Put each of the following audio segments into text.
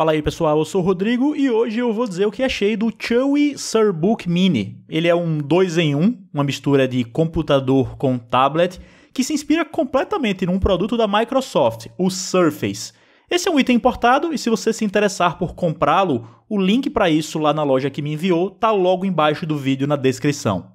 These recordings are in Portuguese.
Fala aí pessoal, eu sou o Rodrigo e hoje eu vou dizer o que achei do Chewy Surbook Mini. Ele é um 2 em 1, um, uma mistura de computador com tablet, que se inspira completamente num produto da Microsoft, o Surface. Esse é um item importado e se você se interessar por comprá-lo, o link para isso lá na loja que me enviou está logo embaixo do vídeo na descrição.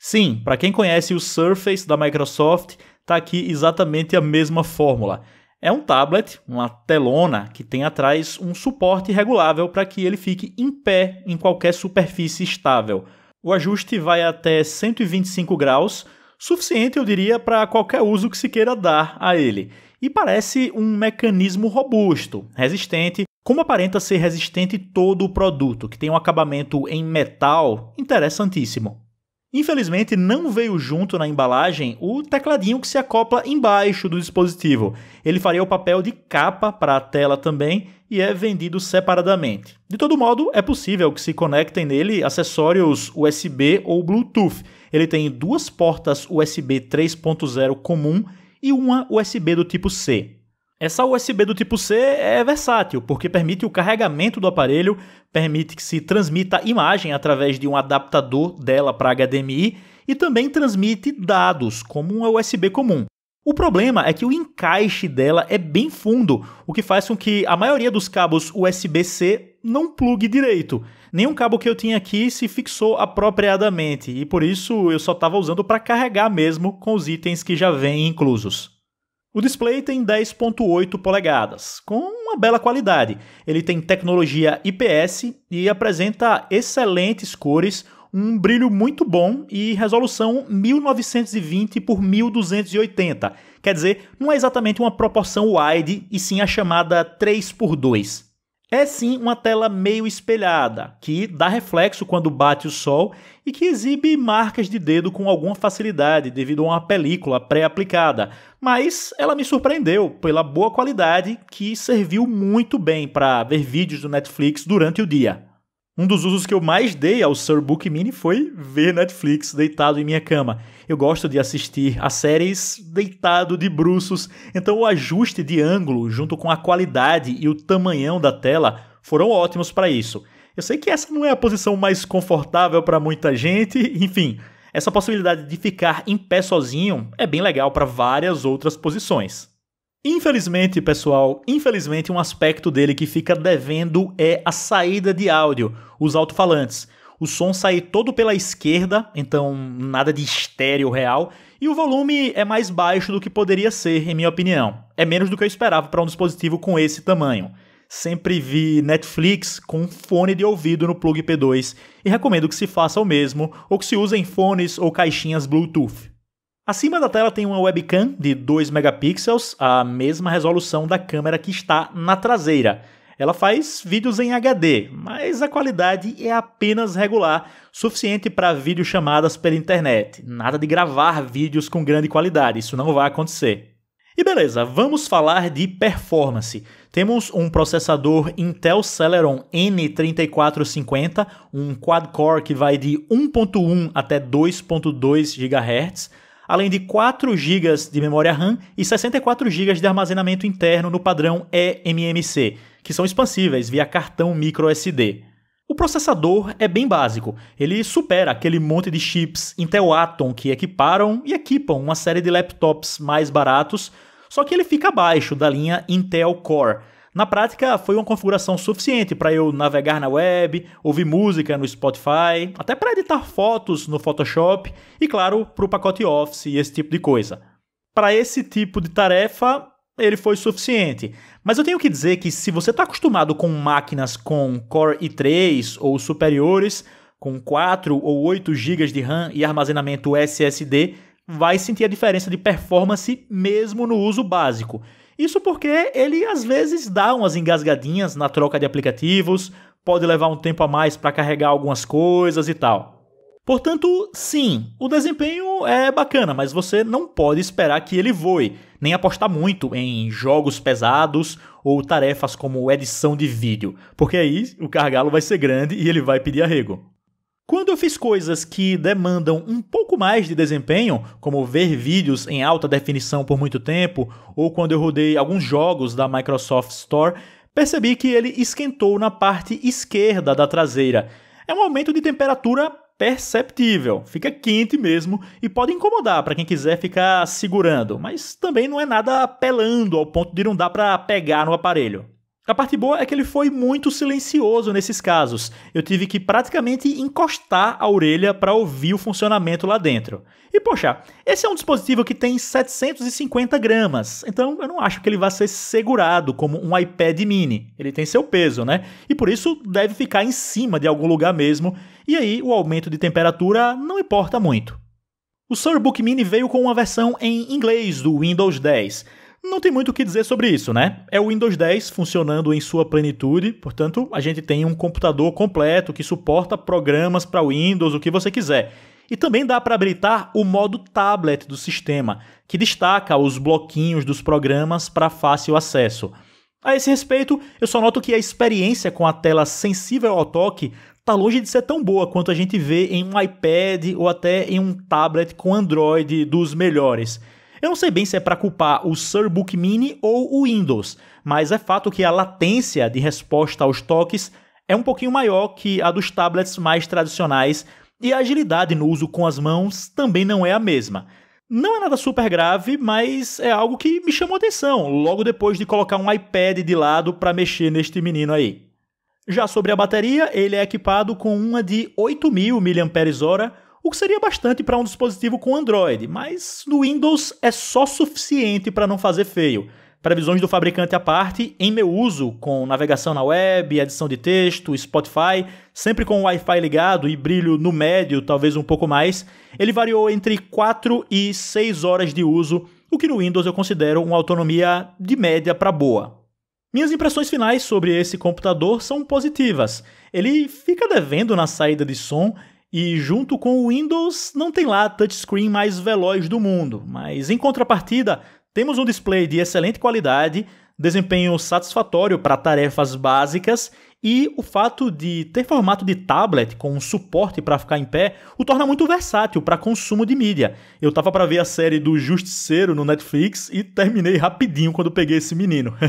Sim, para quem conhece o Surface da Microsoft, tá aqui exatamente a mesma fórmula. É um tablet, uma telona, que tem atrás um suporte regulável para que ele fique em pé em qualquer superfície estável. O ajuste vai até 125 graus, suficiente, eu diria, para qualquer uso que se queira dar a ele. E parece um mecanismo robusto, resistente, como aparenta ser resistente todo o produto, que tem um acabamento em metal interessantíssimo. Infelizmente, não veio junto na embalagem o tecladinho que se acopla embaixo do dispositivo. Ele faria o papel de capa para a tela também e é vendido separadamente. De todo modo, é possível que se conectem nele acessórios USB ou Bluetooth. Ele tem duas portas USB 3.0 comum e uma USB do tipo C. Essa é USB do tipo C é versátil, porque permite o carregamento do aparelho, permite que se transmita imagem através de um adaptador dela para HDMI e também transmite dados, como uma USB comum. O problema é que o encaixe dela é bem fundo, o que faz com que a maioria dos cabos USB-C não plugue direito. Nenhum cabo que eu tinha aqui se fixou apropriadamente e por isso eu só estava usando para carregar mesmo com os itens que já vêm inclusos. O display tem 10.8 polegadas, com uma bela qualidade. Ele tem tecnologia IPS e apresenta excelentes cores, um brilho muito bom e resolução 1920 por 1280. Quer dizer, não é exatamente uma proporção wide, e sim a chamada 3 por 2 é sim uma tela meio espelhada, que dá reflexo quando bate o sol e que exibe marcas de dedo com alguma facilidade devido a uma película pré-aplicada, mas ela me surpreendeu pela boa qualidade que serviu muito bem para ver vídeos do Netflix durante o dia. Um dos usos que eu mais dei ao Sir Book Mini foi ver Netflix deitado em minha cama. Eu gosto de assistir a séries deitado de bruços, então o ajuste de ângulo junto com a qualidade e o tamanhão da tela foram ótimos para isso. Eu sei que essa não é a posição mais confortável para muita gente, enfim, essa possibilidade de ficar em pé sozinho é bem legal para várias outras posições. Infelizmente, pessoal, infelizmente um aspecto dele que fica devendo é a saída de áudio, os alto-falantes. O som sai todo pela esquerda, então nada de estéreo real, e o volume é mais baixo do que poderia ser, em minha opinião. É menos do que eu esperava para um dispositivo com esse tamanho. Sempre vi Netflix com um fone de ouvido no plug P2 e recomendo que se faça o mesmo ou que se usem fones ou caixinhas Bluetooth. Acima da tela tem uma webcam de 2 megapixels, a mesma resolução da câmera que está na traseira. Ela faz vídeos em HD, mas a qualidade é apenas regular, suficiente para videochamadas pela internet. Nada de gravar vídeos com grande qualidade, isso não vai acontecer. E beleza, vamos falar de performance. Temos um processador Intel Celeron N3450, um quad-core que vai de 1.1 até 2.2 GHz, além de 4 GB de memória RAM e 64 GB de armazenamento interno no padrão eMMC, que são expansíveis via cartão microSD. O processador é bem básico, ele supera aquele monte de chips Intel Atom que equiparam e equipam uma série de laptops mais baratos, só que ele fica abaixo da linha Intel Core, na prática, foi uma configuração suficiente para eu navegar na web, ouvir música no Spotify, até para editar fotos no Photoshop e, claro, para o pacote Office e esse tipo de coisa. Para esse tipo de tarefa, ele foi suficiente. Mas eu tenho que dizer que se você está acostumado com máquinas com Core i3 ou superiores, com 4 ou 8 GB de RAM e armazenamento SSD, vai sentir a diferença de performance mesmo no uso básico. Isso porque ele às vezes dá umas engasgadinhas na troca de aplicativos, pode levar um tempo a mais para carregar algumas coisas e tal. Portanto, sim, o desempenho é bacana, mas você não pode esperar que ele voe, nem apostar muito em jogos pesados ou tarefas como edição de vídeo, porque aí o gargalo vai ser grande e ele vai pedir arrego. Quando eu fiz coisas que demandam um pouco mais de desempenho, como ver vídeos em alta definição por muito tempo, ou quando eu rodei alguns jogos da Microsoft Store, percebi que ele esquentou na parte esquerda da traseira. É um aumento de temperatura perceptível, fica quente mesmo e pode incomodar para quem quiser ficar segurando, mas também não é nada apelando ao ponto de não dar para pegar no aparelho. A parte boa é que ele foi muito silencioso nesses casos. Eu tive que praticamente encostar a orelha para ouvir o funcionamento lá dentro. E poxa, esse é um dispositivo que tem 750 gramas, então eu não acho que ele vá ser segurado como um iPad mini. Ele tem seu peso, né? E por isso deve ficar em cima de algum lugar mesmo, e aí o aumento de temperatura não importa muito. O Surbook Mini veio com uma versão em inglês do Windows 10 não tem muito o que dizer sobre isso, né? É o Windows 10 funcionando em sua plenitude, portanto, a gente tem um computador completo que suporta programas para Windows, o que você quiser. E também dá para habilitar o modo tablet do sistema, que destaca os bloquinhos dos programas para fácil acesso. A esse respeito, eu só noto que a experiência com a tela sensível ao toque está longe de ser tão boa quanto a gente vê em um iPad ou até em um tablet com Android dos melhores. Eu não sei bem se é para culpar o Surbook Mini ou o Windows, mas é fato que a latência de resposta aos toques é um pouquinho maior que a dos tablets mais tradicionais e a agilidade no uso com as mãos também não é a mesma. Não é nada super grave, mas é algo que me chamou atenção logo depois de colocar um iPad de lado para mexer neste menino aí. Já sobre a bateria, ele é equipado com uma de 8.000 mAh o que seria bastante para um dispositivo com Android, mas no Windows é só suficiente para não fazer feio. Previsões do fabricante à parte, em meu uso, com navegação na web, edição de texto, Spotify, sempre com o Wi-Fi ligado e brilho no médio, talvez um pouco mais, ele variou entre 4 e 6 horas de uso, o que no Windows eu considero uma autonomia de média para boa. Minhas impressões finais sobre esse computador são positivas. Ele fica devendo na saída de som e junto com o Windows, não tem lá touchscreen mais veloz do mundo, mas em contrapartida, temos um display de excelente qualidade, desempenho satisfatório para tarefas básicas e o fato de ter formato de tablet com suporte para ficar em pé o torna muito versátil para consumo de mídia. Eu tava para ver a série do Justiceiro no Netflix e terminei rapidinho quando peguei esse menino.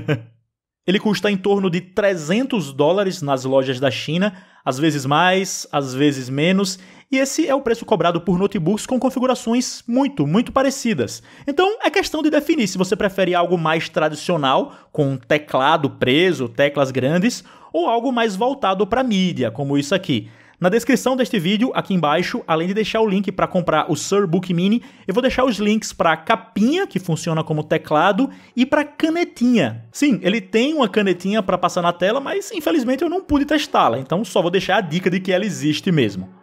Ele custa em torno de 300 dólares nas lojas da China, às vezes mais, às vezes menos, e esse é o preço cobrado por notebooks com configurações muito, muito parecidas. Então é questão de definir se você prefere algo mais tradicional, com teclado preso, teclas grandes, ou algo mais voltado para mídia, como isso aqui. Na descrição deste vídeo, aqui embaixo, além de deixar o link para comprar o Sir Book Mini, eu vou deixar os links para a capinha, que funciona como teclado, e para canetinha. Sim, ele tem uma canetinha para passar na tela, mas infelizmente eu não pude testá-la, então só vou deixar a dica de que ela existe mesmo.